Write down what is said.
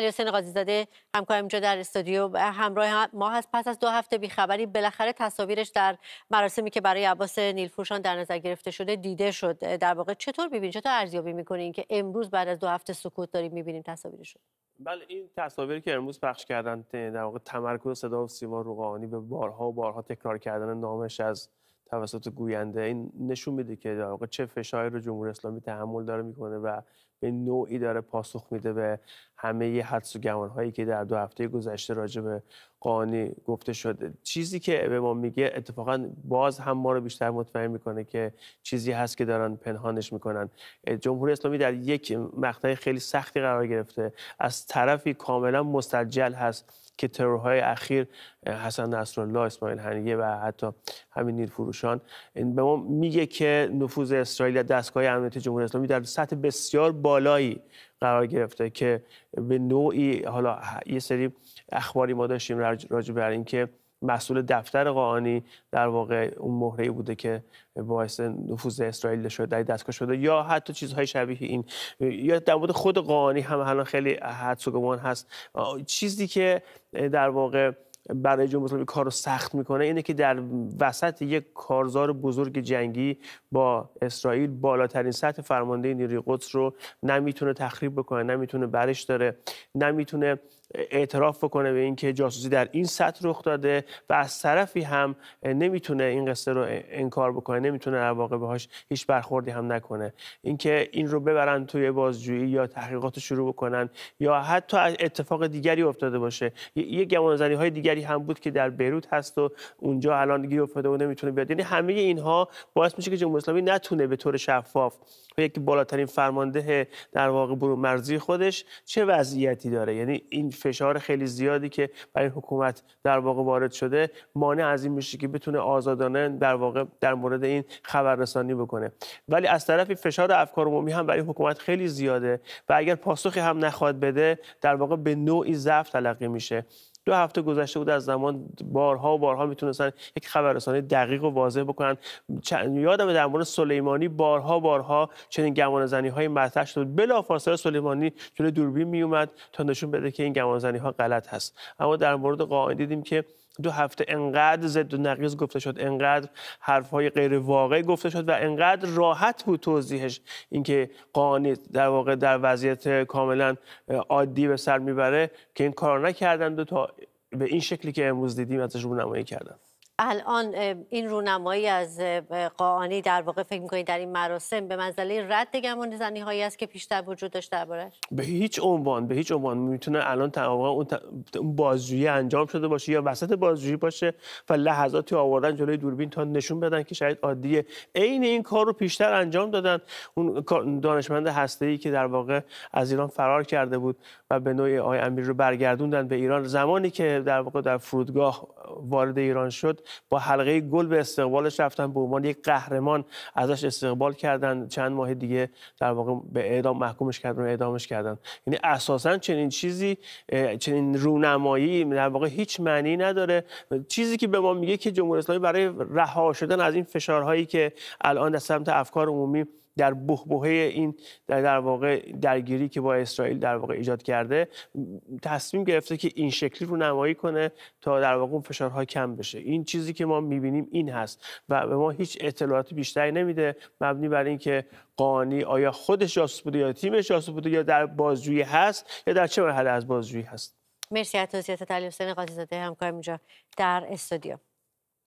حسین قاضی زاده همکارم اینجا در استودیو همراه ما هست پس از دو هفته خبری بالاخره تصاویرش در مراسمی که برای عباس نیلفروشان در نظر گرفته شده دیده شد در واقع چطور ببینید چطور ارزیابی میکنید؟ که امروز بعد از دو هفته سکوت داریم میبینیم تصاویرش بله این تصاویر که امروز پخش کردن در واقع تمرکز صدا و سیما روغانی به بارها و بارها تکرار کردن نامش از توسط گوینده این نشون میده که در واقع چه فشاری رو جمهوری اسلامی تحمل داره میکنه و به نوعی داره پاسخ میده به همه ی حدس و گمان هایی که در دو هفته گذشته راجع به قانی گفته شده چیزی که به ما میگه اتفاقا باز هم ما رو بیشتر مطمئن میکنه که چیزی هست که دارن پنهانش میکنن جمهوری اسلامی در یک مقطع خیلی سختی قرار گرفته از طرفی کاملا مستجل هست که ترورهای اخیر حسن نصرالله اسماعیل هنیه و حتی همین نیرفروشان به ما میگه که نفوذ اسرائیل در دستگاه امنیتی جمهوری اسلامی در سطح بسیار با بالایی قرار گرفته که به نوعی حالا یه سری اخباری ما داشتیم راجع بر اینکه مسئول دفتر قانی در واقع اون مهره بوده که باعث نفوذ اسرائیل شده دستگاه شده یا حتی چیزهای شبیه این یا در مورد خود قانی هم الان خیلی حدس و گمان هست چیزی که در واقع برای جمهوری اسلامی کار رو سخت میکنه اینه که در وسط یک کارزار بزرگ جنگی با اسرائیل بالاترین سطح فرمانده نیروی قدس رو نمیتونه تخریب بکنه نمیتونه برش داره نمیتونه اعتراف بکنه به اینکه جاسوسی در این سطح رخ داده و از طرفی هم نمیتونه این قصه رو انکار بکنه نمیتونه در واقع بهش هیچ برخوردی هم نکنه اینکه این رو ببرن توی بازجویی یا تحقیقات شروع بکنن یا حتی اتفاق دیگری افتاده باشه یه گمانزنی های دیگری هم بود که در بیروت هست و اونجا الان گیر افتاده و نمیتونه بیاد یعنی همه اینها باعث میشه که جمهوری اسلامی نتونه به طور شفاف و یکی بالاترین فرمانده در واقع برون مرزی خودش چه وضعیتی داره یعنی این فشار خیلی زیادی که برای حکومت در واقع وارد شده مانع از این میشه که بتونه آزادانه در واقع در مورد این خبررسانی بکنه ولی از طرفی فشار افکار عمومی هم برای حکومت خیلی زیاده و اگر پاسخی هم نخواد بده در واقع به نوعی ضعف تلقی میشه دو هفته گذشته بود از زمان بارها و بارها میتونستن یک خبررسانی دقیق و واضح بکنن چند یادم در مورد سلیمانی بارها بارها چنین گمان زنی های مطرح شد بلافاصله سلیمانی جلوی دوربین میومد تا نشون بده که این گمان زنی ها غلط هست اما در مورد قائدی دیدیم که دو هفته انقدر زد و نقیز گفته شد انقدر حرف های غیر واقعی گفته شد و انقدر راحت بود توضیحش اینکه قانی در واقع در وضعیت کاملا عادی به سر میبره که این کار نکردند و تا به این شکلی که امروز دیدیم ازش نمایی کردن الان این رونمایی از قاعانی در واقع فکر میکنید در این مراسم به منزله رد گمون زنی هایی است که پیشتر وجود داشت دربارش به هیچ عنوان به هیچ عنوان میتونه الان اون بازجویی انجام شده باشه یا وسط بازجویی باشه و لحظاتی آوردن جلوی دوربین تا نشون بدن که شاید عادیه عین این کار رو پیشتر انجام دادن اون دانشمند هسته ای که در واقع از ایران فرار کرده بود و به نوعی آی امیر رو برگردوندن به ایران زمانی که در واقع در فرودگاه وارد ایران شد با حلقه گل به استقبالش رفتن به عنوان یک قهرمان ازش استقبال کردن چند ماه دیگه در واقع به اعدام محکومش کردن و اعدامش کردن یعنی اساسا چنین چیزی چنین رونمایی در واقع هیچ معنی نداره چیزی که به ما میگه که جمهوری اسلامی برای رها شدن از این فشارهایی که الان در سمت افکار عمومی در بهبهه این در, واقع درگیری که با اسرائیل در واقع ایجاد کرده تصمیم گرفته که این شکلی رو نمایی کنه تا در واقع اون فشارها کم بشه این چیزی که ما میبینیم این هست و به ما هیچ اطلاعات بیشتری نمیده مبنی بر اینکه قانی آیا خودش جاسوس بوده یا تیمش جاسوس بوده یا در بازجویی هست یا در چه مرحله از بازجویی هست مرسی از توضیحات علی قاضی زاده همکارم اینجا در استودیو